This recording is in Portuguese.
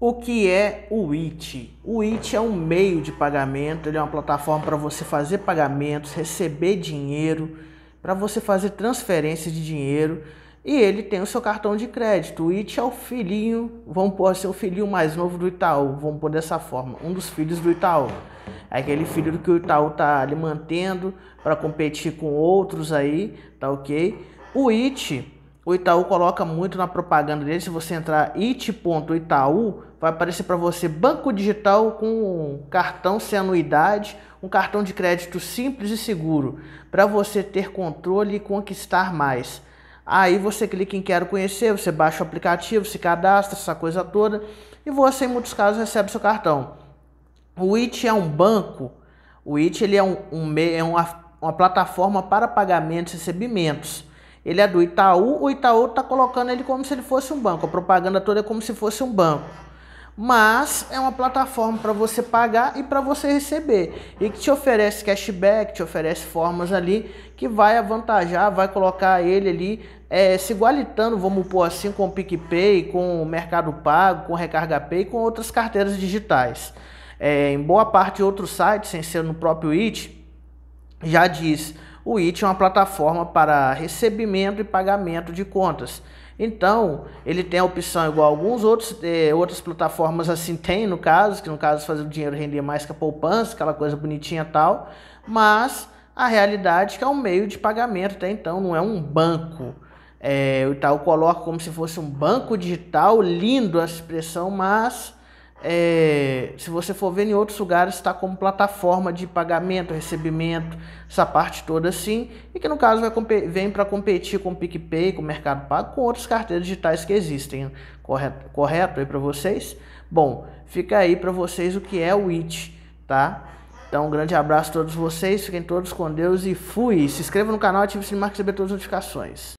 O que é o IT? O IT é um meio de pagamento, ele é uma plataforma para você fazer pagamentos, receber dinheiro, para você fazer transferências de dinheiro e ele tem o seu cartão de crédito. O IT é o filhinho, vamos pôr assim, o filhinho mais novo do Itaú, vamos pôr dessa forma, um dos filhos do Itaú. É aquele filho que o Itaú tá ali mantendo para competir com outros aí, tá ok? O IT o Itaú coloca muito na propaganda dele. Se você entrar it.itaú, vai aparecer para você banco digital com cartão sem anuidade, um cartão de crédito simples e seguro, para você ter controle e conquistar mais. Aí você clica em quero conhecer, você baixa o aplicativo, se cadastra, essa coisa toda, e você em muitos casos recebe seu cartão. O IT é um banco, o IT ele é, um, um, é uma, uma plataforma para pagamentos e recebimentos ele é do Itaú, o Itaú está colocando ele como se ele fosse um banco. A propaganda toda é como se fosse um banco. Mas é uma plataforma para você pagar e para você receber. E que te oferece cashback, te oferece formas ali que vai avantajar, vai colocar ele ali é, se igualitando, vamos pôr assim, com o PicPay, com o Mercado Pago, com o Recarga Pay, com outras carteiras digitais. É, em boa parte de outros sites, sem ser no próprio IT, já diz o IT é uma plataforma para recebimento e pagamento de contas. Então, ele tem a opção igual alguns outros, eh, outras plataformas assim tem, no caso, que no caso fazer o dinheiro render mais que a poupança, aquela coisa bonitinha tal, mas a realidade é que é um meio de pagamento até então, não é um banco. É, eh, o Itaú coloca como se fosse um banco digital, lindo a expressão, mas é, se você for ver em outros lugares, está como plataforma de pagamento, recebimento, essa parte toda assim, e que no caso vai, vem para competir com o PicPay, com o Mercado Pago, com outras carteiras digitais que existem. Correto, correto aí para vocês? Bom, fica aí para vocês o que é o IT, tá? Então, um grande abraço a todos vocês, fiquem todos com Deus e fui! Se inscreva no canal, ative o sininho para receber todas as notificações.